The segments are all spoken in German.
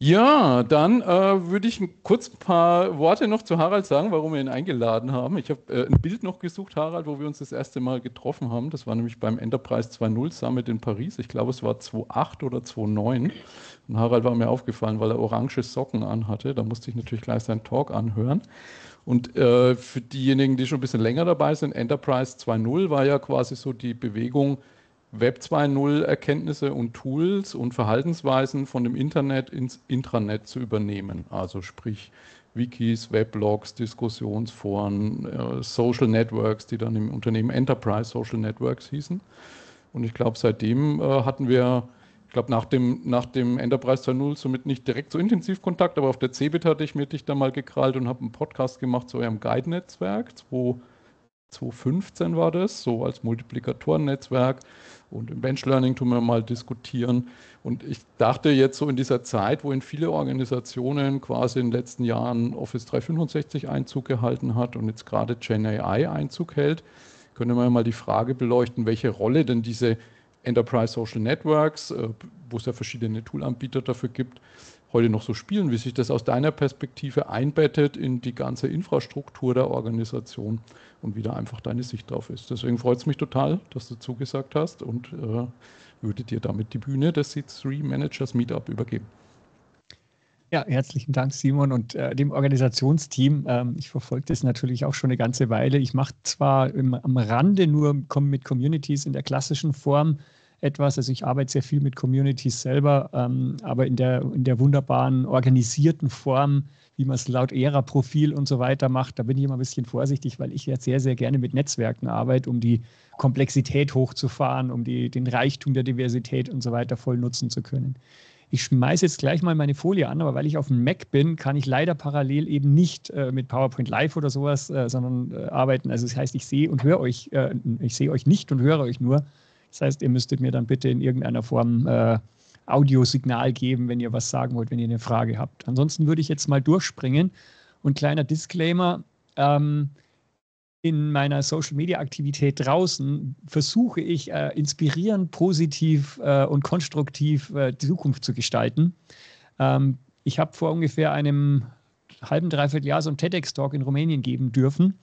Ja, dann äh, würde ich kurz ein paar Worte noch zu Harald sagen, warum wir ihn eingeladen haben. Ich habe äh, ein Bild noch gesucht, Harald, wo wir uns das erste Mal getroffen haben. Das war nämlich beim Enterprise 2.0 Summit in Paris. Ich glaube, es war 2.8 oder 2.9. Und Harald war mir aufgefallen, weil er orange Socken anhatte. Da musste ich natürlich gleich seinen Talk anhören. Und äh, für diejenigen, die schon ein bisschen länger dabei sind, Enterprise 2.0 war ja quasi so die Bewegung, Web 2.0 Erkenntnisse und Tools und Verhaltensweisen von dem Internet ins Intranet zu übernehmen. Also sprich Wikis, Weblogs, Diskussionsforen, äh, Social Networks, die dann im Unternehmen Enterprise Social Networks hießen. Und ich glaube, seitdem äh, hatten wir, ich glaube, nach dem, nach dem Enterprise 2.0 somit nicht direkt so intensiv Kontakt, aber auf der CeBIT hatte ich mir dich da mal gekrallt und habe einen Podcast gemacht zu eurem Guide-Netzwerk, wo 2015 war das, so als Multiplikatorennetzwerk. Und im Benchlearning tun wir mal diskutieren. Und ich dachte jetzt so in dieser Zeit, wo in viele Organisationen quasi in den letzten Jahren Office 365 Einzug gehalten hat und jetzt gerade GenAI Einzug hält, können wir mal die Frage beleuchten, welche Rolle denn diese Enterprise Social Networks, äh, wo es ja verschiedene Toolanbieter dafür gibt, heute noch so spielen, wie sich das aus deiner Perspektive einbettet in die ganze Infrastruktur der Organisation und wie da einfach deine Sicht drauf ist. Deswegen freut es mich total, dass du zugesagt hast und äh, würde dir damit die Bühne des C3 Managers Meetup übergeben. Ja, herzlichen Dank, Simon, und äh, dem Organisationsteam. Ähm, ich verfolge das natürlich auch schon eine ganze Weile. Ich mache zwar im, am Rande nur mit Communities in der klassischen Form, etwas. Also ich arbeite sehr viel mit Communities selber, ähm, aber in der, in der wunderbaren, organisierten Form, wie man es laut ERA-Profil und so weiter macht, da bin ich immer ein bisschen vorsichtig, weil ich ja sehr, sehr gerne mit Netzwerken arbeite, um die Komplexität hochzufahren, um die, den Reichtum der Diversität und so weiter voll nutzen zu können. Ich schmeiße jetzt gleich mal meine Folie an, aber weil ich auf dem Mac bin, kann ich leider parallel eben nicht äh, mit PowerPoint Live oder sowas, äh, sondern äh, arbeiten. Also das heißt, ich sehe und höre euch, äh, ich sehe euch nicht und höre euch nur. Das heißt, ihr müsstet mir dann bitte in irgendeiner Form äh, Audiosignal geben, wenn ihr was sagen wollt, wenn ihr eine Frage habt. Ansonsten würde ich jetzt mal durchspringen. Und kleiner Disclaimer, ähm, in meiner Social-Media-Aktivität draußen versuche ich, äh, inspirierend, positiv äh, und konstruktiv äh, die Zukunft zu gestalten. Ähm, ich habe vor ungefähr einem halben, dreiviertel Jahr so einen TEDx-Talk in Rumänien geben dürfen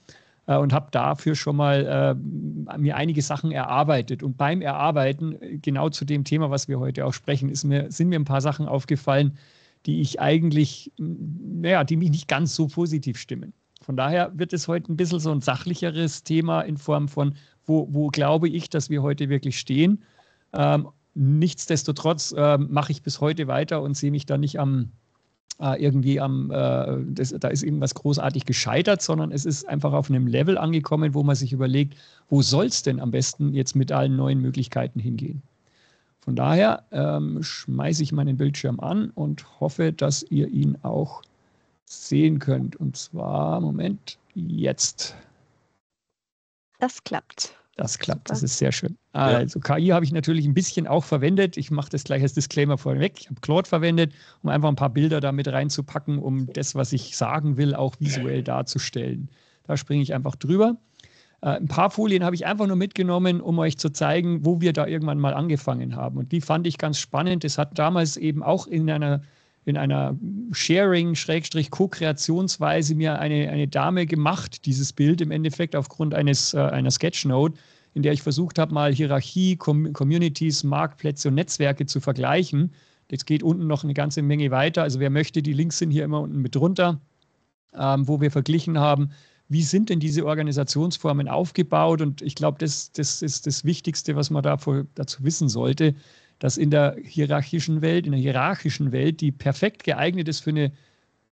äh, und habe dafür schon mal äh, mir einige Sachen erarbeitet. Und beim Erarbeiten, genau zu dem Thema, was wir heute auch sprechen, ist mir, sind mir ein paar Sachen aufgefallen, die ich eigentlich, hm, naja, die mich nicht ganz so positiv stimmen. Von daher wird es heute ein bisschen so ein sachlicheres Thema in Form von, wo, wo glaube ich, dass wir heute wirklich stehen. Ähm, nichtsdestotrotz ähm, mache ich bis heute weiter und sehe mich da nicht am, äh, irgendwie am, äh, das, da ist irgendwas großartig gescheitert, sondern es ist einfach auf einem Level angekommen, wo man sich überlegt, wo soll es denn am besten jetzt mit allen neuen Möglichkeiten hingehen. Von daher ähm, schmeiße ich meinen Bildschirm an und hoffe, dass ihr ihn auch sehen könnt. Und zwar, Moment, jetzt. Das klappt. Das klappt, das ist sehr schön. Also KI habe ich natürlich ein bisschen auch verwendet. Ich mache das gleich als Disclaimer vorweg. Ich habe Claude verwendet, um einfach ein paar Bilder damit reinzupacken, um das, was ich sagen will, auch visuell darzustellen. Da springe ich einfach drüber. Äh, ein paar Folien habe ich einfach nur mitgenommen, um euch zu zeigen, wo wir da irgendwann mal angefangen haben. Und die fand ich ganz spannend. Das hat damals eben auch in einer in einer Sharing-Co-Kreationsweise mir eine, eine Dame gemacht, dieses Bild im Endeffekt aufgrund eines, äh, einer Sketchnote, in der ich versucht habe, mal Hierarchie, Com Communities, Marktplätze und Netzwerke zu vergleichen. Jetzt geht unten noch eine ganze Menge weiter. Also wer möchte, die Links sind hier immer unten mit drunter, ähm, wo wir verglichen haben, wie sind denn diese Organisationsformen aufgebaut? Und ich glaube, das, das ist das Wichtigste, was man davor, dazu wissen sollte, dass in der hierarchischen Welt, in der hierarchischen Welt, die perfekt geeignet ist für eine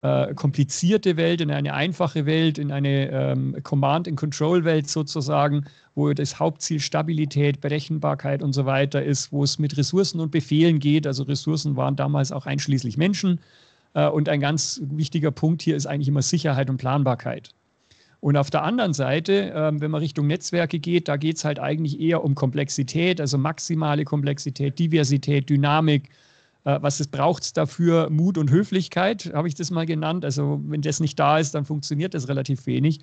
äh, komplizierte Welt, in eine einfache Welt, in eine ähm, Command-and-Control-Welt sozusagen, wo das Hauptziel Stabilität, Berechenbarkeit und so weiter ist, wo es mit Ressourcen und Befehlen geht. Also Ressourcen waren damals auch einschließlich Menschen. Äh, und ein ganz wichtiger Punkt hier ist eigentlich immer Sicherheit und Planbarkeit. Und auf der anderen Seite, ähm, wenn man Richtung Netzwerke geht, da geht es halt eigentlich eher um Komplexität, also maximale Komplexität, Diversität, Dynamik. Äh, was es dafür? Mut und Höflichkeit, habe ich das mal genannt. Also wenn das nicht da ist, dann funktioniert das relativ wenig,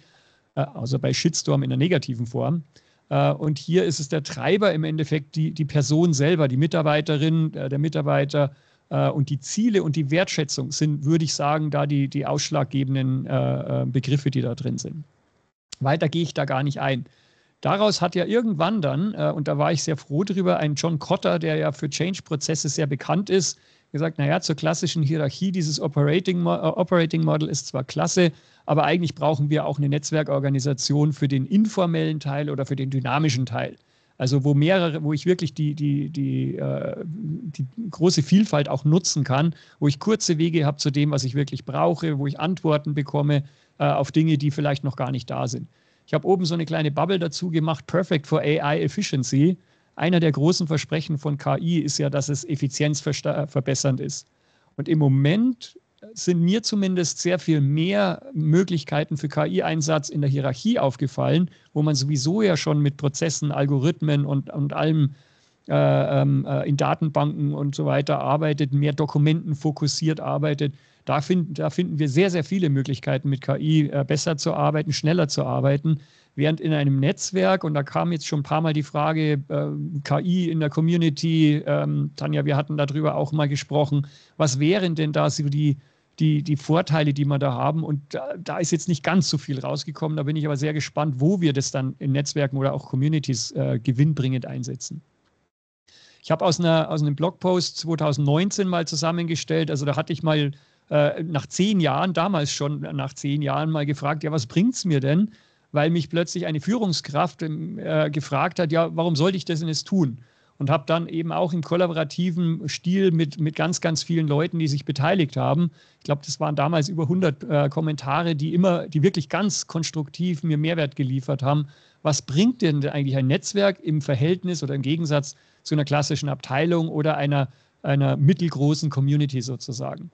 äh, außer bei Shitstorm in der negativen Form. Äh, und hier ist es der Treiber im Endeffekt, die, die Person selber, die Mitarbeiterin, äh, der Mitarbeiter, äh, und die Ziele und die Wertschätzung sind, würde ich sagen, da die, die ausschlaggebenden äh, äh, Begriffe, die da drin sind. Weiter gehe ich da gar nicht ein. Daraus hat ja irgendwann dann, und da war ich sehr froh drüber, ein John Cotter, der ja für Change-Prozesse sehr bekannt ist, gesagt, naja, zur klassischen Hierarchie dieses Operating, Operating Model ist zwar klasse, aber eigentlich brauchen wir auch eine Netzwerkorganisation für den informellen Teil oder für den dynamischen Teil. Also wo mehrere, wo ich wirklich die, die, die, äh, die große Vielfalt auch nutzen kann, wo ich kurze Wege habe zu dem, was ich wirklich brauche, wo ich Antworten bekomme äh, auf Dinge, die vielleicht noch gar nicht da sind. Ich habe oben so eine kleine Bubble dazu gemacht, Perfect for AI Efficiency. Einer der großen Versprechen von KI ist ja, dass es effizienzverbessernd ist. Und im Moment sind mir zumindest sehr viel mehr Möglichkeiten für KI-Einsatz in der Hierarchie aufgefallen, wo man sowieso ja schon mit Prozessen, Algorithmen und, und allem äh, ähm, äh, in Datenbanken und so weiter arbeitet, mehr Dokumenten fokussiert arbeitet. Da, find, da finden wir sehr, sehr viele Möglichkeiten, mit KI äh, besser zu arbeiten, schneller zu arbeiten. Während in einem Netzwerk, und da kam jetzt schon ein paar Mal die Frage, äh, KI in der Community, ähm, Tanja, wir hatten darüber auch mal gesprochen, was wären denn da so die, die, die Vorteile, die wir da haben. Und da, da, ist jetzt nicht ganz so viel rausgekommen. Da bin ich aber sehr gespannt, wo wir das dann in Netzwerken oder auch Communities äh, gewinnbringend einsetzen. Ich habe aus, aus einem Blogpost 2019 mal zusammengestellt, also da hatte ich mal äh, nach zehn Jahren, damals schon nach zehn Jahren mal gefragt, ja, was bringt es mir denn? Weil mich plötzlich eine Führungskraft ähm, äh, gefragt hat, ja, warum sollte ich das denn jetzt tun? und habe dann eben auch im kollaborativen Stil mit, mit ganz, ganz vielen Leuten, die sich beteiligt haben. Ich glaube, das waren damals über 100 äh, Kommentare, die immer, die wirklich ganz konstruktiv mir Mehrwert geliefert haben. Was bringt denn eigentlich ein Netzwerk im Verhältnis oder im Gegensatz zu einer klassischen Abteilung oder einer, einer mittelgroßen Community sozusagen?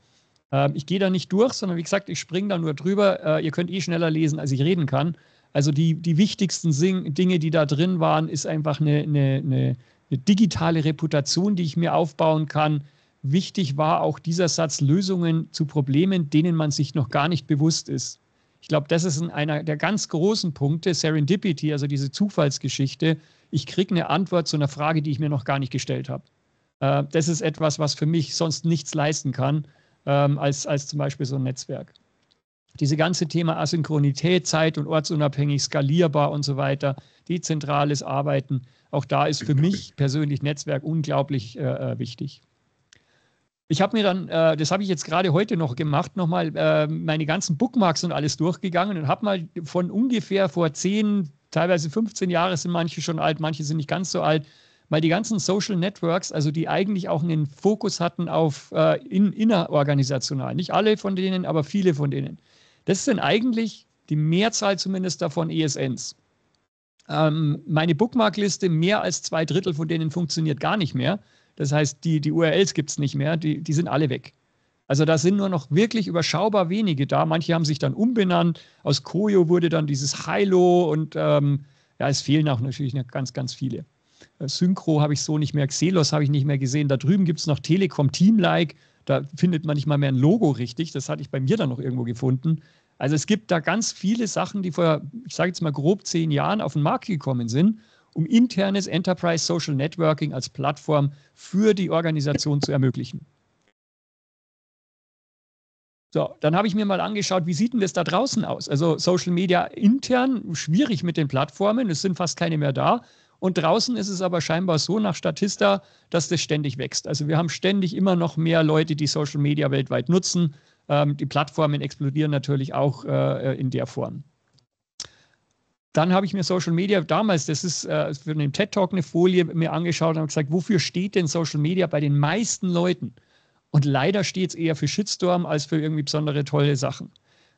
Ähm, ich gehe da nicht durch, sondern wie gesagt, ich springe da nur drüber. Äh, ihr könnt eh schneller lesen, als ich reden kann. Also die, die wichtigsten Dinge, die da drin waren, ist einfach eine, eine, eine eine digitale Reputation, die ich mir aufbauen kann. Wichtig war auch dieser Satz Lösungen zu Problemen, denen man sich noch gar nicht bewusst ist. Ich glaube, das ist einer der ganz großen Punkte, Serendipity, also diese Zufallsgeschichte. Ich kriege eine Antwort zu einer Frage, die ich mir noch gar nicht gestellt habe. Äh, das ist etwas, was für mich sonst nichts leisten kann, ähm, als, als zum Beispiel so ein Netzwerk. Diese ganze Thema Asynchronität, zeit- und ortsunabhängig, skalierbar und so weiter, dezentrales Arbeiten, auch da ist für genau. mich persönlich Netzwerk unglaublich äh, äh, wichtig. Ich habe mir dann, äh, das habe ich jetzt gerade heute noch gemacht, nochmal äh, meine ganzen Bookmarks und alles durchgegangen und habe mal von ungefähr vor 10, teilweise 15 Jahren sind manche schon alt, manche sind nicht ganz so alt, mal die ganzen Social Networks, also die eigentlich auch einen Fokus hatten auf äh, in, innerorganisational. Nicht alle von denen, aber viele von denen. Das sind eigentlich die Mehrzahl zumindest davon ESNs. Ähm, meine Bookmarkliste, mehr als zwei Drittel von denen funktioniert gar nicht mehr. Das heißt, die, die URLs gibt es nicht mehr, die, die sind alle weg. Also da sind nur noch wirklich überschaubar wenige da. Manche haben sich dann umbenannt. Aus Koyo wurde dann dieses Hilo und ähm, ja, es fehlen auch natürlich noch ganz, ganz viele. Äh, Synchro habe ich so nicht mehr, Xelos habe ich nicht mehr gesehen. Da drüben gibt es noch Telekom Teamlike. Da findet man nicht mal mehr ein Logo richtig. Das hatte ich bei mir dann noch irgendwo gefunden. Also es gibt da ganz viele Sachen, die vor, ich sage jetzt mal grob zehn Jahren auf den Markt gekommen sind, um internes Enterprise Social Networking als Plattform für die Organisation zu ermöglichen. So, dann habe ich mir mal angeschaut, wie sieht denn das da draußen aus? Also Social Media intern, schwierig mit den Plattformen, es sind fast keine mehr da. Und draußen ist es aber scheinbar so nach Statista, dass das ständig wächst. Also wir haben ständig immer noch mehr Leute, die Social Media weltweit nutzen. Ähm, die Plattformen explodieren natürlich auch äh, in der Form. Dann habe ich mir Social Media damals, das ist äh, für einen TED Talk eine Folie mir angeschaut und habe gesagt, wofür steht denn Social Media bei den meisten Leuten? Und leider steht es eher für Shitstorm als für irgendwie besondere tolle Sachen.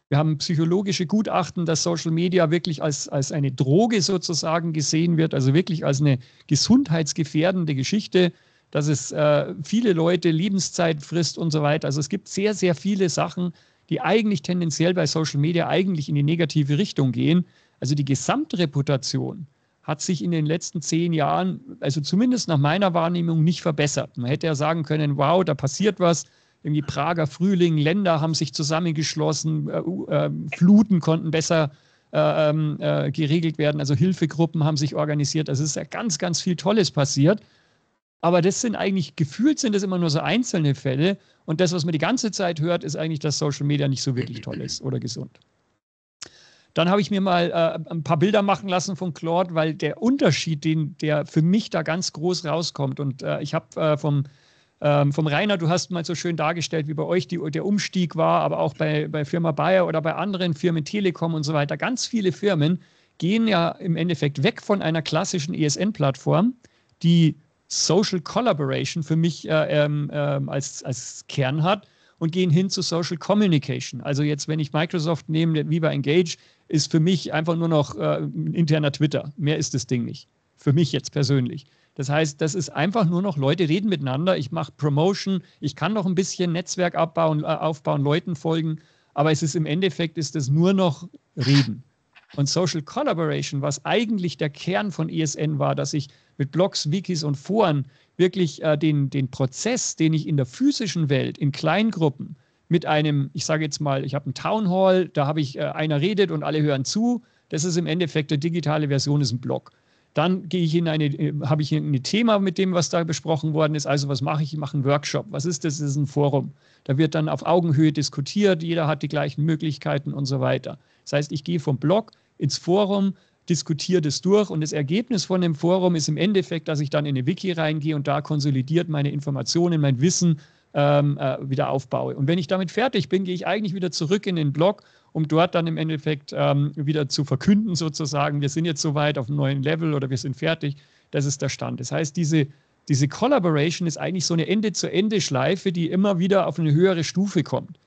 Wir haben psychologische Gutachten, dass Social Media wirklich als, als eine Droge sozusagen gesehen wird, also wirklich als eine gesundheitsgefährdende Geschichte, dass es äh, viele Leute Lebenszeit frisst und so weiter. Also es gibt sehr, sehr viele Sachen, die eigentlich tendenziell bei Social Media eigentlich in die negative Richtung gehen. Also die Gesamtreputation hat sich in den letzten zehn Jahren, also zumindest nach meiner Wahrnehmung, nicht verbessert. Man hätte ja sagen können, wow, da passiert was, irgendwie Prager Frühling, Länder haben sich zusammengeschlossen, äh, ähm, Fluten konnten besser äh, ähm, äh, geregelt werden, also Hilfegruppen haben sich organisiert. Also es ist ja ganz, ganz viel Tolles passiert. Aber das sind eigentlich, gefühlt sind das immer nur so einzelne Fälle. Und das, was man die ganze Zeit hört, ist eigentlich, dass Social Media nicht so wirklich toll ist oder gesund. Dann habe ich mir mal äh, ein paar Bilder machen lassen von Claude, weil der Unterschied, den, der für mich da ganz groß rauskommt. Und äh, ich habe äh, vom ähm, vom Rainer, du hast mal so schön dargestellt, wie bei euch die, der Umstieg war, aber auch bei, bei Firma Bayer oder bei anderen Firmen, Telekom und so weiter. Ganz viele Firmen gehen ja im Endeffekt weg von einer klassischen ESN-Plattform, die Social Collaboration für mich äh, ähm, ähm, als, als Kern hat und gehen hin zu Social Communication. Also jetzt, wenn ich Microsoft nehme, wie bei Engage, ist für mich einfach nur noch äh, ein interner Twitter. Mehr ist das Ding nicht. Für mich jetzt persönlich. Das heißt, das ist einfach nur noch, Leute reden miteinander, ich mache Promotion, ich kann noch ein bisschen Netzwerk abbauen, äh, aufbauen, Leuten folgen, aber es ist im Endeffekt ist es nur noch Reden. Und Social Collaboration, was eigentlich der Kern von ESN war, dass ich mit Blogs, Wikis und Foren wirklich äh, den, den Prozess, den ich in der physischen Welt, in Kleingruppen, mit einem, ich sage jetzt mal, ich habe einen Town Hall, da habe ich, äh, einer redet und alle hören zu. Das ist im Endeffekt eine digitale Version, ist ein Blog. Dann gehe ich in eine, äh, habe ich ein Thema mit dem, was da besprochen worden ist. Also was mache ich? Ich mache einen Workshop. Was ist das? Das ist ein Forum. Da wird dann auf Augenhöhe diskutiert. Jeder hat die gleichen Möglichkeiten und so weiter. Das heißt, ich gehe vom Blog ins Forum, diskutiere das durch und das Ergebnis von dem Forum ist im Endeffekt, dass ich dann in eine Wiki reingehe und da konsolidiert meine Informationen, mein Wissen ähm, äh, wieder aufbaue. Und wenn ich damit fertig bin, gehe ich eigentlich wieder zurück in den Blog um dort dann im Endeffekt ähm, wieder zu verkünden, sozusagen, wir sind jetzt soweit auf einem neuen Level oder wir sind fertig. Das ist der Stand. Das heißt, diese, diese Collaboration ist eigentlich so eine Ende-zu-Ende-Schleife, die immer wieder auf eine höhere Stufe kommt.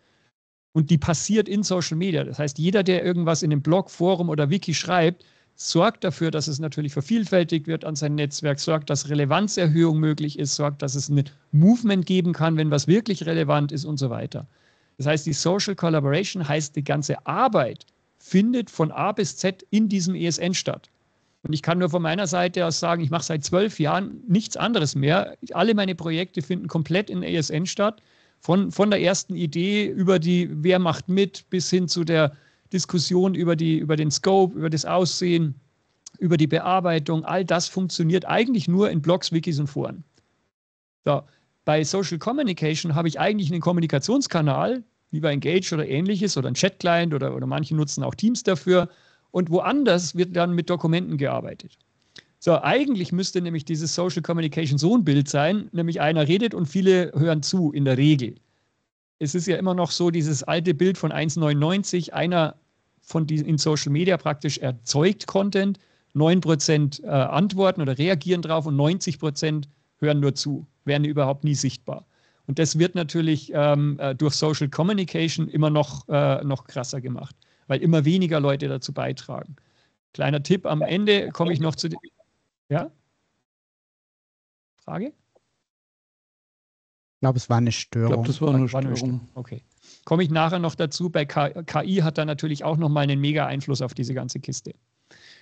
Und die passiert in Social Media. Das heißt, jeder, der irgendwas in einem Blog, Forum oder Wiki schreibt, sorgt dafür, dass es natürlich vervielfältigt wird an sein Netzwerk, sorgt, dass Relevanzerhöhung möglich ist, sorgt, dass es ein Movement geben kann, wenn was wirklich relevant ist und so weiter. Das heißt, die Social Collaboration heißt, die ganze Arbeit findet von A bis Z in diesem ESN statt. Und ich kann nur von meiner Seite aus sagen, ich mache seit zwölf Jahren nichts anderes mehr. Alle meine Projekte finden komplett in ESN statt. Von, von der ersten Idee über die, wer macht mit, bis hin zu der Diskussion über, die, über den Scope, über das Aussehen, über die Bearbeitung. All das funktioniert eigentlich nur in Blogs, Wikis und Foren. So, bei Social Communication habe ich eigentlich einen Kommunikationskanal, wie bei Engage oder ähnliches oder ein Chat-Client oder, oder manche nutzen auch Teams dafür. Und woanders wird dann mit Dokumenten gearbeitet. So, eigentlich müsste nämlich dieses Social Communication so ein Bild sein, nämlich einer redet und viele hören zu in der Regel. Es ist ja immer noch so dieses alte Bild von 1,99, einer von diesen in Social Media praktisch erzeugt Content, 9% äh, antworten oder reagieren drauf und 90% hören nur zu, werden überhaupt nie sichtbar. Und das wird natürlich ähm, äh, durch Social Communication immer noch, äh, noch krasser gemacht, weil immer weniger Leute dazu beitragen. Kleiner Tipp am Ende komme ich noch zu. Ja? Frage? Ich glaube, es war eine Störung. Ich glaube, das war, eine, war Störung. eine Störung. Okay. Komme ich nachher noch dazu. Bei KI hat da natürlich auch nochmal einen mega Einfluss auf diese ganze Kiste.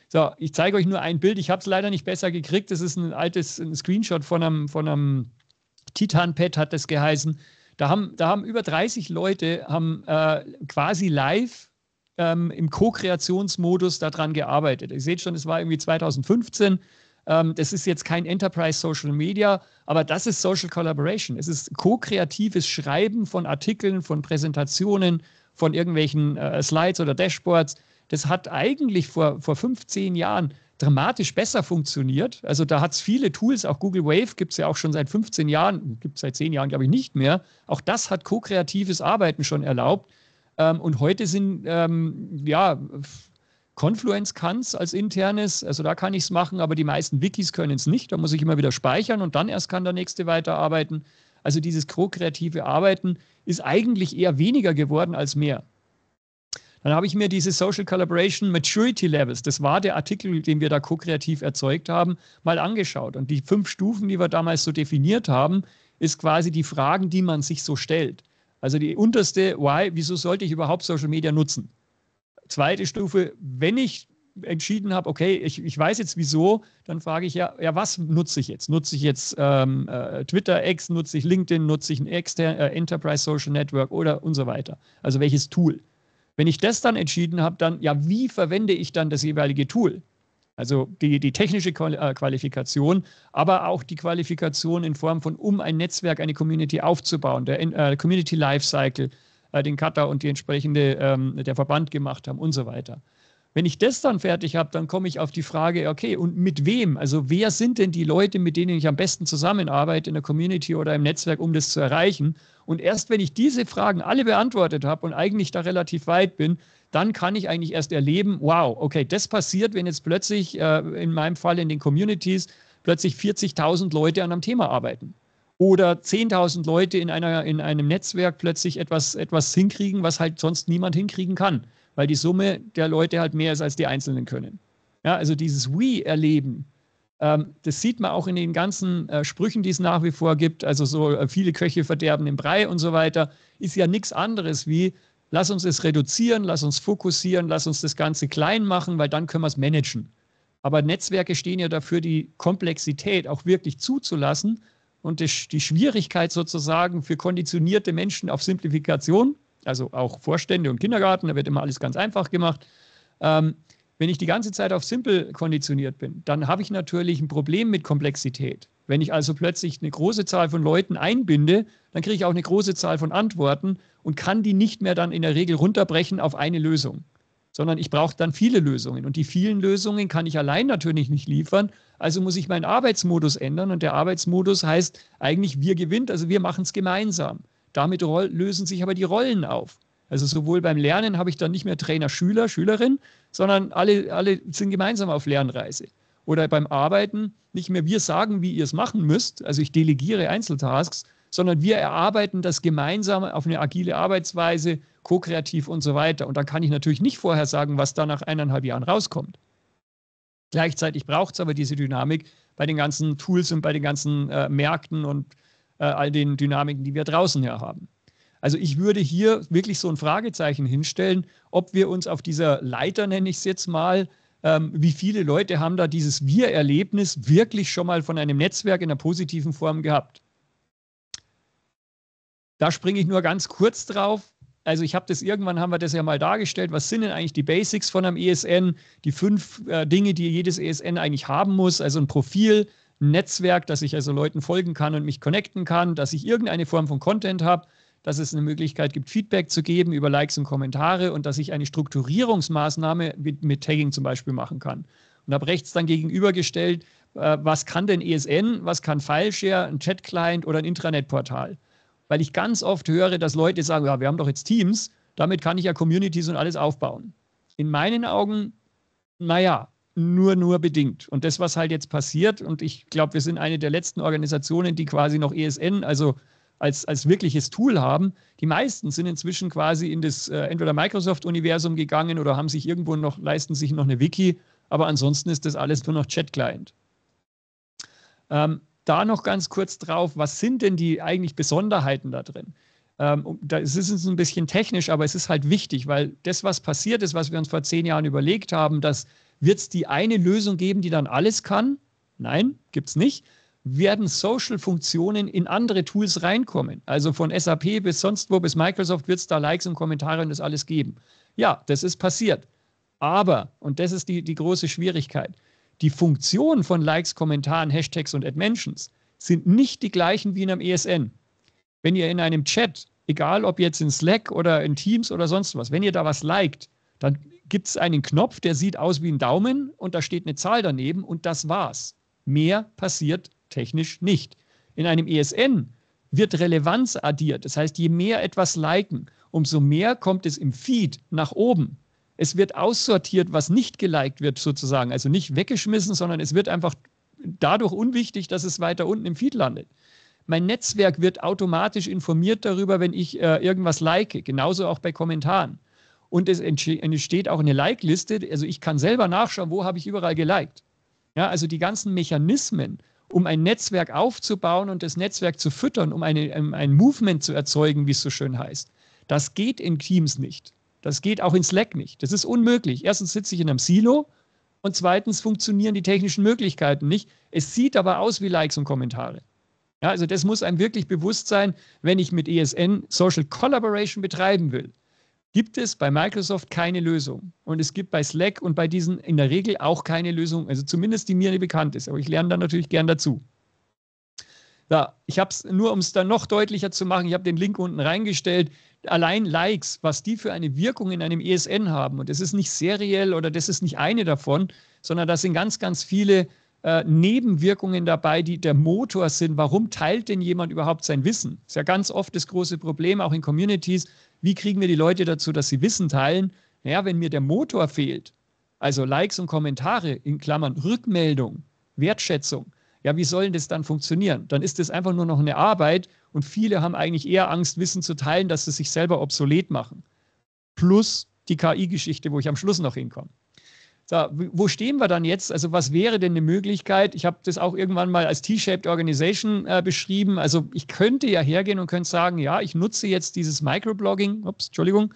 So, ich zeige euch nur ein Bild. Ich habe es leider nicht besser gekriegt. Das ist ein altes ein Screenshot von einem, von einem Titanpad hat das geheißen. Da haben, da haben über 30 Leute haben äh, quasi live ähm, im Co-Kreationsmodus daran gearbeitet. Ihr seht schon, es war irgendwie 2015. Ähm, das ist jetzt kein Enterprise Social Media, aber das ist Social Collaboration. Es ist co-kreatives Schreiben von Artikeln, von Präsentationen, von irgendwelchen äh, Slides oder Dashboards. Das hat eigentlich vor, vor 15 Jahren dramatisch besser funktioniert. Also da hat es viele Tools, auch Google Wave gibt es ja auch schon seit 15 Jahren, gibt es seit 10 Jahren, glaube ich, nicht mehr. Auch das hat ko-kreatives Arbeiten schon erlaubt. Ähm, und heute sind, ähm, ja, Confluence kann es als internes, also da kann ich es machen, aber die meisten Wikis können es nicht. Da muss ich immer wieder speichern und dann erst kann der nächste weiterarbeiten. Also dieses ko-kreative Arbeiten ist eigentlich eher weniger geworden als mehr. Dann habe ich mir diese Social Collaboration Maturity Levels, das war der Artikel, den wir da ko-kreativ erzeugt haben, mal angeschaut. Und die fünf Stufen, die wir damals so definiert haben, ist quasi die Fragen, die man sich so stellt. Also die unterste, why, wieso sollte ich überhaupt Social Media nutzen? Zweite Stufe, wenn ich entschieden habe, okay, ich, ich weiß jetzt wieso, dann frage ich ja, ja, was nutze ich jetzt? Nutze ich jetzt ähm, äh, Twitter X, nutze ich LinkedIn, nutze ich ein extern, äh, Enterprise Social Network oder und so weiter. Also welches Tool? Wenn ich das dann entschieden habe, dann ja, wie verwende ich dann das jeweilige Tool? Also die, die technische äh, Qualifikation, aber auch die Qualifikation in Form von, um ein Netzwerk, eine Community aufzubauen, der äh, Community Lifecycle, äh, den Cutter und die entsprechende, ähm, der Verband gemacht haben und so weiter. Wenn ich das dann fertig habe, dann komme ich auf die Frage, okay, und mit wem? Also wer sind denn die Leute, mit denen ich am besten zusammenarbeite in der Community oder im Netzwerk, um das zu erreichen? Und erst wenn ich diese Fragen alle beantwortet habe und eigentlich da relativ weit bin, dann kann ich eigentlich erst erleben, wow, okay, das passiert, wenn jetzt plötzlich, äh, in meinem Fall in den Communities, plötzlich 40.000 Leute an einem Thema arbeiten. Oder 10.000 Leute in, einer, in einem Netzwerk plötzlich etwas, etwas hinkriegen, was halt sonst niemand hinkriegen kann weil die Summe der Leute halt mehr ist, als die Einzelnen können. Ja, also dieses We-Erleben, ähm, das sieht man auch in den ganzen äh, Sprüchen, die es nach wie vor gibt, also so äh, viele Köche verderben im Brei und so weiter, ist ja nichts anderes wie, lass uns es reduzieren, lass uns fokussieren, lass uns das Ganze klein machen, weil dann können wir es managen. Aber Netzwerke stehen ja dafür, die Komplexität auch wirklich zuzulassen und die, die Schwierigkeit sozusagen für konditionierte Menschen auf Simplifikation also auch Vorstände und Kindergarten, da wird immer alles ganz einfach gemacht. Ähm, wenn ich die ganze Zeit auf simpel konditioniert bin, dann habe ich natürlich ein Problem mit Komplexität. Wenn ich also plötzlich eine große Zahl von Leuten einbinde, dann kriege ich auch eine große Zahl von Antworten und kann die nicht mehr dann in der Regel runterbrechen auf eine Lösung, sondern ich brauche dann viele Lösungen. Und die vielen Lösungen kann ich allein natürlich nicht liefern, also muss ich meinen Arbeitsmodus ändern. Und der Arbeitsmodus heißt eigentlich, wir gewinnt, also wir machen es gemeinsam. Damit lösen sich aber die Rollen auf. Also sowohl beim Lernen habe ich dann nicht mehr Trainer, Schüler, Schülerin, sondern alle, alle sind gemeinsam auf Lernreise. Oder beim Arbeiten nicht mehr wir sagen, wie ihr es machen müsst, also ich delegiere Einzeltasks, sondern wir erarbeiten das gemeinsam auf eine agile Arbeitsweise, ko-kreativ und so weiter. Und dann kann ich natürlich nicht vorher sagen, was da nach eineinhalb Jahren rauskommt. Gleichzeitig braucht es aber diese Dynamik bei den ganzen Tools und bei den ganzen äh, Märkten und äh, all den Dynamiken, die wir draußen ja haben. Also ich würde hier wirklich so ein Fragezeichen hinstellen, ob wir uns auf dieser Leiter, nenne ich es jetzt mal, ähm, wie viele Leute haben da dieses Wir-Erlebnis wirklich schon mal von einem Netzwerk in einer positiven Form gehabt. Da springe ich nur ganz kurz drauf. Also ich habe das irgendwann, haben wir das ja mal dargestellt, was sind denn eigentlich die Basics von einem ESN, die fünf äh, Dinge, die jedes ESN eigentlich haben muss, also ein Profil, Netzwerk, dass ich also Leuten folgen kann und mich connecten kann, dass ich irgendeine Form von Content habe, dass es eine Möglichkeit gibt, Feedback zu geben über Likes und Kommentare und dass ich eine Strukturierungsmaßnahme mit, mit Tagging zum Beispiel machen kann. Und habe rechts dann gegenübergestellt, äh, was kann denn ESN, was kann Fileshare, ein Chat-Client oder ein Intranet-Portal. Weil ich ganz oft höre, dass Leute sagen, ja, wir haben doch jetzt Teams, damit kann ich ja Communities und alles aufbauen. In meinen Augen, naja, nur, nur bedingt. Und das, was halt jetzt passiert, und ich glaube, wir sind eine der letzten Organisationen, die quasi noch ESN, also als, als wirkliches Tool haben. Die meisten sind inzwischen quasi in das äh, entweder Microsoft-Universum gegangen oder haben sich irgendwo noch, leisten sich noch eine Wiki, aber ansonsten ist das alles nur noch Chat-Client. Ähm, da noch ganz kurz drauf, was sind denn die eigentlich Besonderheiten da drin? Ähm, das ist ein bisschen technisch, aber es ist halt wichtig, weil das, was passiert ist, was wir uns vor zehn Jahren überlegt haben, dass wird es die eine Lösung geben, die dann alles kann? Nein, gibt es nicht. Werden Social-Funktionen in andere Tools reinkommen? Also von SAP bis sonst wo, bis Microsoft wird es da Likes und Kommentare und das alles geben. Ja, das ist passiert. Aber, und das ist die, die große Schwierigkeit, die Funktionen von Likes, Kommentaren, Hashtags und Admentions sind nicht die gleichen wie in einem ESN. Wenn ihr in einem Chat, egal ob jetzt in Slack oder in Teams oder sonst was, wenn ihr da was liked, dann gibt es einen Knopf, der sieht aus wie ein Daumen und da steht eine Zahl daneben und das war's. Mehr passiert technisch nicht. In einem ESN wird Relevanz addiert. Das heißt, je mehr etwas liken, umso mehr kommt es im Feed nach oben. Es wird aussortiert, was nicht geliked wird, sozusagen. Also nicht weggeschmissen, sondern es wird einfach dadurch unwichtig, dass es weiter unten im Feed landet. Mein Netzwerk wird automatisch informiert darüber, wenn ich äh, irgendwas like, genauso auch bei Kommentaren und es entsteht auch eine Like-Liste. Also ich kann selber nachschauen, wo habe ich überall geliked. Ja, also die ganzen Mechanismen, um ein Netzwerk aufzubauen und das Netzwerk zu füttern, um eine, um ähm, ein Movement zu erzeugen, wie es so schön heißt, das geht in Teams nicht. Das geht auch in Slack nicht. Das ist unmöglich. Erstens sitze ich in einem Silo und zweitens funktionieren die technischen Möglichkeiten nicht. Es sieht aber aus wie Likes und Kommentare. Ja, also das muss einem wirklich bewusst sein, wenn ich mit ESN Social Collaboration betreiben will gibt es bei Microsoft keine Lösung. Und es gibt bei Slack und bei diesen in der Regel auch keine Lösung, also zumindest die mir bekannt ist. Aber ich lerne da natürlich gern dazu. Da, ich habe es nur, um es dann noch deutlicher zu machen, ich habe den Link unten reingestellt. Allein Likes, was die für eine Wirkung in einem ESN haben, und das ist nicht seriell oder das ist nicht eine davon, sondern das sind ganz, ganz viele äh, Nebenwirkungen dabei, die der Motor sind. Warum teilt denn jemand überhaupt sein Wissen? Das ist ja ganz oft das große Problem, auch in Communities wie kriegen wir die Leute dazu, dass sie Wissen teilen? Ja, wenn mir der Motor fehlt, also Likes und Kommentare in Klammern, Rückmeldung, Wertschätzung, ja, wie soll das dann funktionieren? Dann ist das einfach nur noch eine Arbeit und viele haben eigentlich eher Angst, Wissen zu teilen, dass sie sich selber obsolet machen. Plus die KI-Geschichte, wo ich am Schluss noch hinkomme. So, wo stehen wir dann jetzt? Also, was wäre denn eine Möglichkeit? Ich habe das auch irgendwann mal als T-Shaped Organization äh, beschrieben. Also, ich könnte ja hergehen und könnte sagen, ja, ich nutze jetzt dieses Microblogging, ups, Entschuldigung,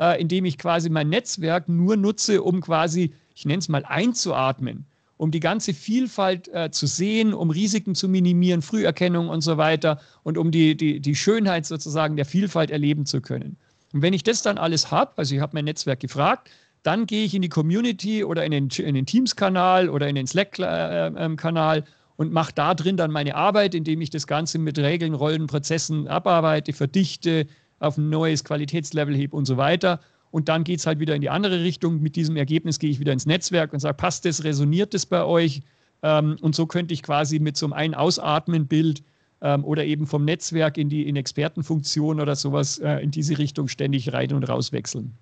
äh, indem ich quasi mein Netzwerk nur nutze, um quasi, ich nenne es mal, einzuatmen, um die ganze Vielfalt äh, zu sehen, um Risiken zu minimieren, Früherkennung und so weiter und um die, die, die Schönheit sozusagen der Vielfalt erleben zu können. Und wenn ich das dann alles habe, also ich habe mein Netzwerk gefragt, dann gehe ich in die Community oder in den, in den Teams-Kanal oder in den Slack-Kanal und mache da drin dann meine Arbeit, indem ich das Ganze mit Regeln, Rollen, Prozessen abarbeite, verdichte, auf ein neues Qualitätslevel hebe und so weiter. Und dann geht es halt wieder in die andere Richtung. Mit diesem Ergebnis gehe ich wieder ins Netzwerk und sage, passt das, resoniert das bei euch? Ähm, und so könnte ich quasi mit so einem Ein-Ausatmen-Bild ähm, oder eben vom Netzwerk in die in Expertenfunktion oder sowas äh, in diese Richtung ständig rein und raus wechseln.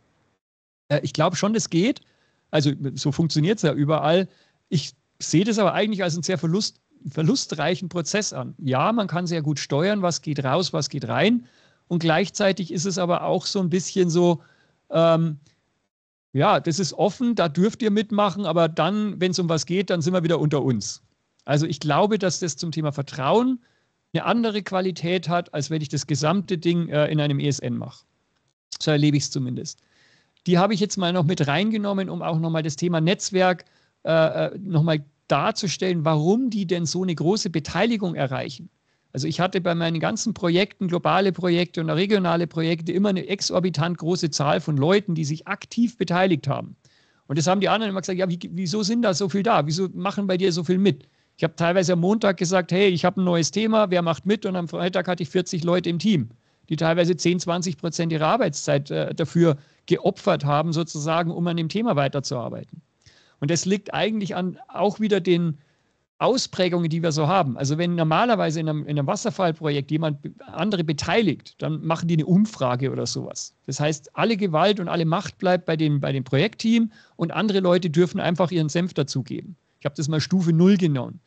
Äh, ich glaube schon, das geht. Also so funktioniert es ja überall. Ich sehe das aber eigentlich als einen sehr Verlust, verlustreichen Prozess an. Ja, man kann sehr gut steuern, was geht raus, was geht rein. Und gleichzeitig ist es aber auch so ein bisschen so, ähm, ja, das ist offen, da dürft ihr mitmachen, aber dann, wenn es um was geht, dann sind wir wieder unter uns. Also ich glaube, dass das zum Thema Vertrauen eine andere Qualität hat, als wenn ich das gesamte Ding äh, in einem ESN mache. So erlebe ich es zumindest. Die habe ich jetzt mal noch mit reingenommen, um auch nochmal das Thema Netzwerk äh, äh nochmal darzustellen, warum die denn so eine große Beteiligung erreichen. Also ich hatte bei meinen ganzen Projekten, globale Projekte und regionale Projekte, immer eine exorbitant große Zahl von Leuten, die sich aktiv beteiligt haben. Und das haben die anderen immer gesagt, ja, wieso sind da so viel da? Wieso machen bei dir so viel mit? Ich habe teilweise am Montag gesagt, hey, ich habe ein neues Thema, wer macht mit? Und am Freitag hatte ich 40 Leute im Team die teilweise 10, 20 Prozent ihrer Arbeitszeit äh, dafür geopfert haben, sozusagen, um an dem Thema weiterzuarbeiten. Und das liegt eigentlich an auch wieder den Ausprägungen, die wir so haben. Also wenn normalerweise in einem, in einem Wasserfallprojekt jemand andere beteiligt, dann machen die eine Umfrage oder sowas. Das heißt, alle Gewalt und alle Macht bleibt bei dem, bei dem Projektteam und andere Leute dürfen einfach ihren Senf dazugeben. Ich habe das mal Stufe 0 genommen.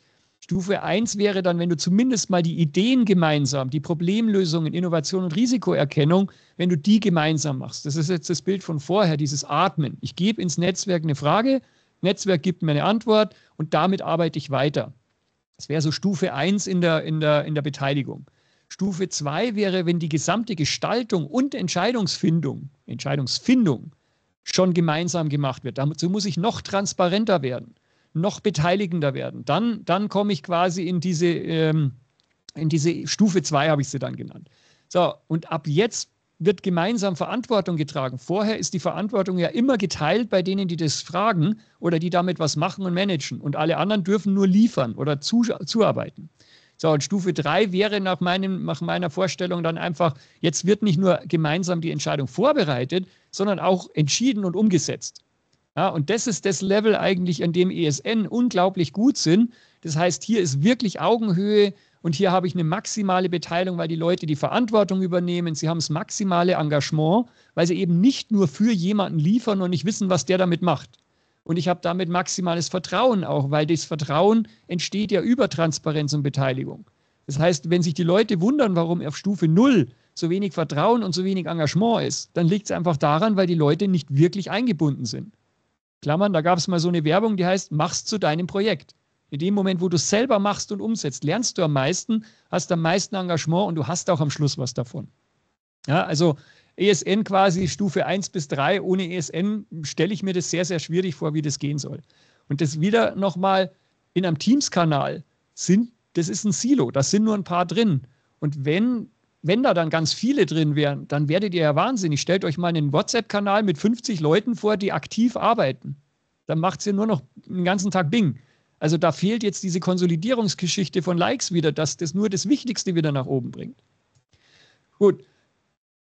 Stufe 1 wäre dann, wenn du zumindest mal die Ideen gemeinsam, die Problemlösungen, Innovation und Risikoerkennung, wenn du die gemeinsam machst. Das ist jetzt das Bild von vorher, dieses Atmen. Ich gebe ins Netzwerk eine Frage, Netzwerk gibt mir eine Antwort und damit arbeite ich weiter. Das wäre so Stufe 1 in der, in der, in der Beteiligung. Stufe 2 wäre, wenn die gesamte Gestaltung und Entscheidungsfindung, Entscheidungsfindung schon gemeinsam gemacht wird. Dazu muss ich noch transparenter werden noch beteiligender werden. Dann, dann komme ich quasi in diese, ähm, in diese Stufe 2, habe ich sie dann genannt. So, und ab jetzt wird gemeinsam Verantwortung getragen. Vorher ist die Verantwortung ja immer geteilt bei denen, die das fragen oder die damit was machen und managen. Und alle anderen dürfen nur liefern oder zu, zuarbeiten. So, und Stufe 3 wäre nach, meinem, nach meiner Vorstellung dann einfach, jetzt wird nicht nur gemeinsam die Entscheidung vorbereitet, sondern auch entschieden und umgesetzt. Ja, und das ist das Level eigentlich, an dem ESN unglaublich gut sind. Das heißt, hier ist wirklich Augenhöhe und hier habe ich eine maximale Beteiligung, weil die Leute die Verantwortung übernehmen. Sie haben das maximale Engagement, weil sie eben nicht nur für jemanden liefern und nicht wissen, was der damit macht. Und ich habe damit maximales Vertrauen auch, weil das Vertrauen entsteht ja über Transparenz und Beteiligung. Das heißt, wenn sich die Leute wundern, warum auf Stufe 0 so wenig Vertrauen und so wenig Engagement ist, dann liegt es einfach daran, weil die Leute nicht wirklich eingebunden sind. Klammern, da gab es mal so eine Werbung, die heißt, mach's zu deinem Projekt. In dem Moment, wo du es selber machst und umsetzt, lernst du am meisten, hast am meisten Engagement und du hast auch am Schluss was davon. Ja, also ESN quasi Stufe 1 bis 3. Ohne ESN stelle ich mir das sehr, sehr schwierig vor, wie das gehen soll. Und das wieder nochmal in einem Teams-Kanal sind, das ist ein Silo, da sind nur ein paar drin. Und wenn wenn da dann ganz viele drin wären, dann werdet ihr ja wahnsinnig. Stellt euch mal einen WhatsApp-Kanal mit 50 Leuten vor, die aktiv arbeiten. Dann macht ihr ja nur noch den ganzen Tag Bing. Also da fehlt jetzt diese Konsolidierungsgeschichte von Likes wieder, dass das nur das Wichtigste wieder nach oben bringt. Gut,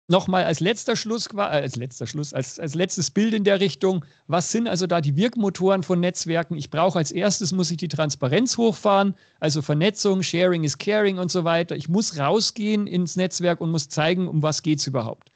nochmal als letzter Schluss, äh, als letzter Schluss, als, als letztes Bild in der Richtung, was sind also da die Wirkmotoren von Netzwerken? Ich brauche als erstes, muss ich die Transparenz hochfahren, also Vernetzung, Sharing is Caring und so weiter. Ich muss rausgehen ins Netzwerk und muss zeigen, um was geht es überhaupt.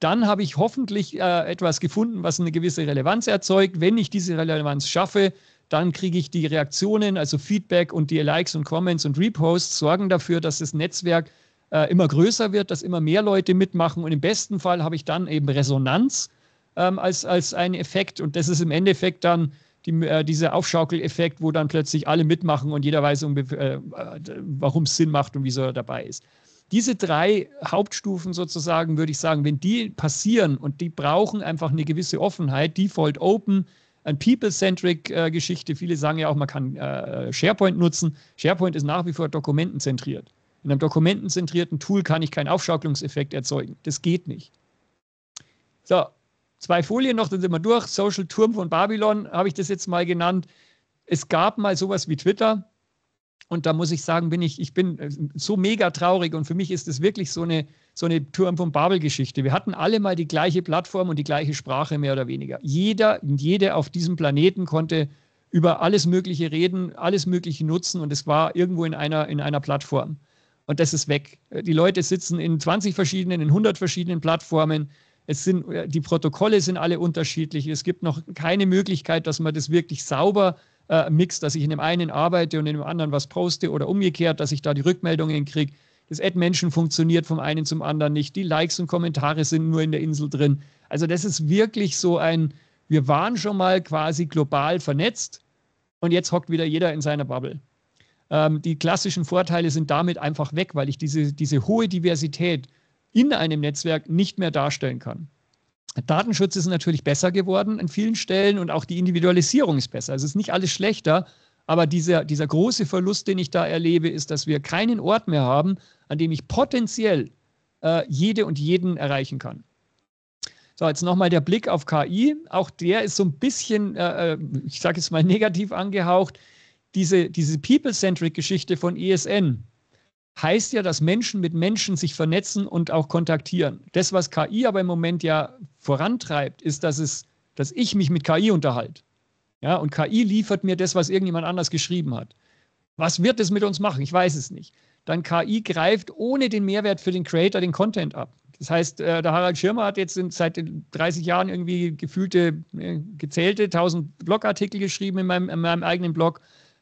Dann habe ich hoffentlich äh, etwas gefunden, was eine gewisse Relevanz erzeugt. Wenn ich diese Relevanz schaffe, dann kriege ich die Reaktionen, also Feedback und die Likes und Comments und Reposts sorgen dafür, dass das Netzwerk äh, immer größer wird, dass immer mehr Leute mitmachen und im besten Fall habe ich dann eben Resonanz ähm, als, als einen Effekt und das ist im Endeffekt dann die, äh, dieser Aufschaukeleffekt, wo dann plötzlich alle mitmachen und jeder weiß, um, äh, warum es Sinn macht und wieso er dabei ist. Diese drei Hauptstufen sozusagen, würde ich sagen, wenn die passieren und die brauchen einfach eine gewisse Offenheit, Default Open, ein People-Centric-Geschichte. Äh, Viele sagen ja auch, man kann äh, SharePoint nutzen. SharePoint ist nach wie vor dokumentenzentriert. In einem dokumentenzentrierten Tool kann ich keinen Aufschaukelungseffekt erzeugen. Das geht nicht. So, zwei Folien noch, dann sind wir durch. Social Turm von Babylon habe ich das jetzt mal genannt. Es gab mal sowas wie Twitter. Und da muss ich sagen, bin ich, ich bin äh, so mega traurig. Und für mich ist es wirklich so eine, so eine Turm von Babel-Geschichte. Wir hatten alle mal die gleiche Plattform und die gleiche Sprache, mehr oder weniger. Jeder und jede auf diesem Planeten konnte über alles Mögliche reden, alles Mögliche nutzen. Und es war irgendwo in einer, in einer Plattform und das ist weg. Äh, die Leute sitzen in 20 verschiedenen, in 100 verschiedenen Plattformen. Es sind, äh, die Protokolle sind alle unterschiedlich. Es gibt noch keine Möglichkeit, dass man das wirklich sauber äh, mixt, dass ich in dem einen arbeite und in dem anderen was poste oder umgekehrt, dass ich da die Rückmeldungen kriege. Das Ad-Menschen funktioniert vom einen zum anderen nicht. Die Likes und Kommentare sind nur in der Insel drin. Also das ist wirklich so ein, wir waren schon mal quasi global vernetzt und jetzt hockt wieder jeder in seiner Bubble. Ähm, die klassischen Vorteile sind damit einfach weg, weil ich diese, diese hohe Diversität in einem Netzwerk nicht mehr darstellen kann. Datenschutz ist natürlich besser geworden an vielen Stellen und auch die Individualisierung ist besser. Also es ist nicht alles schlechter, aber dieser, dieser große Verlust, den ich da erlebe, ist, dass wir keinen Ort mehr haben, an dem ich potenziell äh, jede und jeden erreichen kann. So, jetzt nochmal der Blick auf KI. Auch der ist so ein bisschen, äh, äh ich sage jetzt mal negativ angehaucht diese, diese People-Centric-Geschichte von ESN heißt ja, dass Menschen mit Menschen sich vernetzen und auch kontaktieren. Das, was KI aber im Moment ja vorantreibt, ist, dass, es, dass ich mich mit KI unterhalte. Ja, und KI liefert mir das, was irgendjemand anders geschrieben hat. Was wird es mit uns machen? Ich weiß es nicht. Dann KI greift ohne den Mehrwert für den Creator den Content ab. Das heißt, äh, der Harald Schirmer hat jetzt seit 30 Jahren irgendwie gefühlte, äh, gezählte 1000 Blogartikel geschrieben in meinem, in meinem eigenen Blog.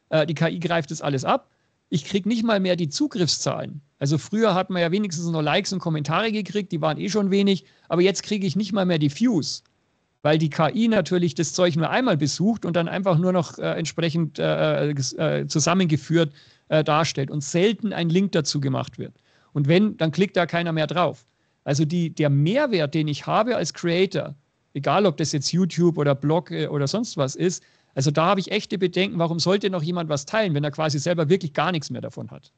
Äh, die KI greift das alles ab. Ich kriege nicht mal mehr die Zugriffszahlen. Also früher hat man ja wenigstens noch Likes und Kommentare gekriegt, die waren eh schon wenig, aber jetzt kriege ich nicht mal mehr die Views, weil die KI natürlich das Zeug nur einmal besucht und dann einfach nur noch äh, entsprechend äh, äh, äh zusammengeführt äh, darstellt und selten ein Link dazu gemacht wird. Und wenn, dann klickt da keiner mehr drauf. Also die, der Mehrwert, den ich habe als Creator, egal ob das jetzt YouTube oder Blog oder sonst was ist, also da habe ich echte Bedenken, warum sollte noch jemand was teilen, wenn er quasi selber wirklich gar nichts mehr davon hat.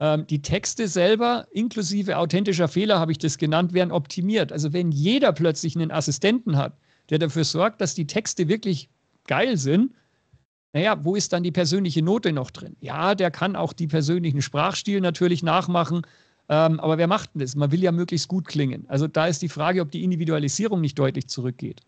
Ähm, die Texte selber, inklusive authentischer Fehler, habe ich das genannt, werden optimiert. Also wenn jeder plötzlich einen Assistenten hat, der dafür sorgt, dass die Texte wirklich geil sind, naja, wo ist dann die persönliche Note noch drin? Ja, der kann auch die persönlichen Sprachstil natürlich nachmachen, ähm, aber wer macht denn das? Man will ja möglichst gut klingen. Also da ist die Frage, ob die Individualisierung nicht deutlich zurückgeht.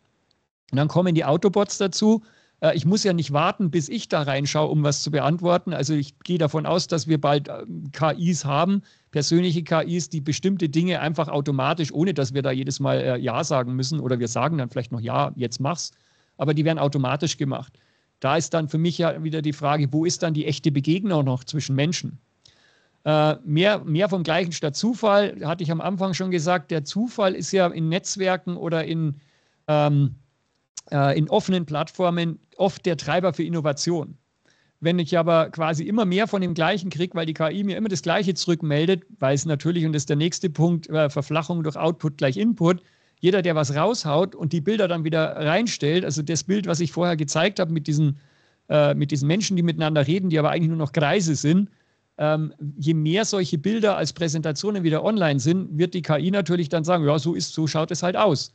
Und dann kommen die Autobots dazu, äh, ich muss ja nicht warten, bis ich da reinschaue, um was zu beantworten. Also ich gehe davon aus, dass wir bald ähm, KIs haben, persönliche KIs, die bestimmte Dinge einfach automatisch, ohne dass wir da jedes Mal äh, Ja sagen müssen oder wir sagen dann vielleicht noch Ja, jetzt mach's, aber die werden automatisch gemacht. Da ist dann für mich ja wieder die Frage, wo ist dann die echte Begegnung noch zwischen Menschen? Äh, mehr, mehr vom Gleichen statt Zufall, hatte ich am Anfang schon gesagt, der Zufall ist ja in Netzwerken oder in ähm, äh, in offenen Plattformen oft der Treiber für Innovation. Wenn ich aber quasi immer mehr von dem Gleichen kriege, weil die KI mir immer das Gleiche zurückmeldet, weiß natürlich, und das ist der nächste Punkt, äh, Verflachung durch Output gleich Input, jeder, der was raushaut und die Bilder dann wieder reinstellt, also das Bild, was ich vorher gezeigt habe mit diesen, äh, mit diesen Menschen, die miteinander reden, die aber eigentlich nur noch Kreise sind, ähm, je mehr solche Bilder als Präsentationen wieder online sind, wird die KI natürlich dann sagen, ja, so ist, so schaut es halt aus.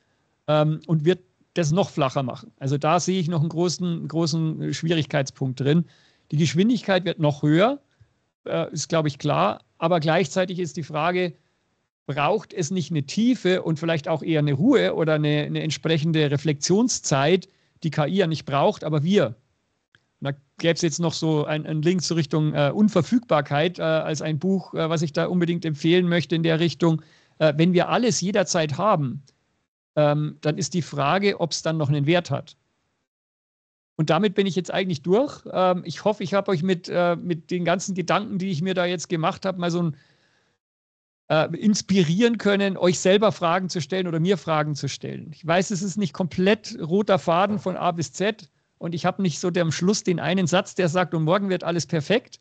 Ähm, und wird das noch flacher machen. Also da sehe ich noch einen großen, großen Schwierigkeitspunkt drin. Die Geschwindigkeit wird noch höher, äh, ist, glaube ich, klar. Aber gleichzeitig ist die Frage, braucht es nicht eine Tiefe und vielleicht auch eher eine Ruhe oder eine, eine entsprechende Reflexionszeit, die KI ja nicht braucht, aber wir. Und da gäbe es jetzt noch so einen Link zur Richtung äh, Unverfügbarkeit äh, als ein Buch, äh, was ich da unbedingt empfehlen möchte in der Richtung. Äh, wenn wir alles jederzeit haben, ähm, dann ist die Frage, ob es dann noch einen Wert hat. Und damit bin ich jetzt eigentlich durch. Ähm, ich hoffe, ich habe euch mit, äh, mit den ganzen Gedanken, die ich mir da jetzt gemacht habe, mal so ein äh, inspirieren können, euch selber Fragen zu stellen oder mir Fragen zu stellen. Ich weiß, es ist nicht komplett roter Faden von A bis Z und ich habe nicht so am Schluss den einen Satz, der sagt, und morgen wird alles perfekt.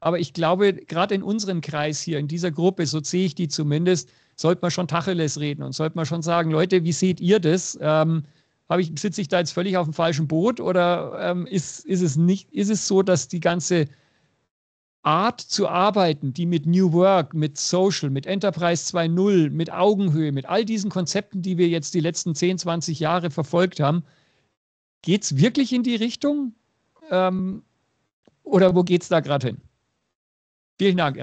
Aber ich glaube, gerade in unserem Kreis hier, in dieser Gruppe, so sehe ich die zumindest, sollte man schon Tacheles reden und sollte man schon sagen, Leute, wie seht ihr das? Ähm, ich, sitze ich da jetzt völlig auf dem falschen Boot oder ähm, ist, ist, es nicht, ist es so, dass die ganze Art zu arbeiten, die mit New Work, mit Social, mit Enterprise 2.0, mit Augenhöhe, mit all diesen Konzepten, die wir jetzt die letzten 10, 20 Jahre verfolgt haben, geht es wirklich in die Richtung? Ähm, oder wo geht es da gerade hin? Vielen Dank.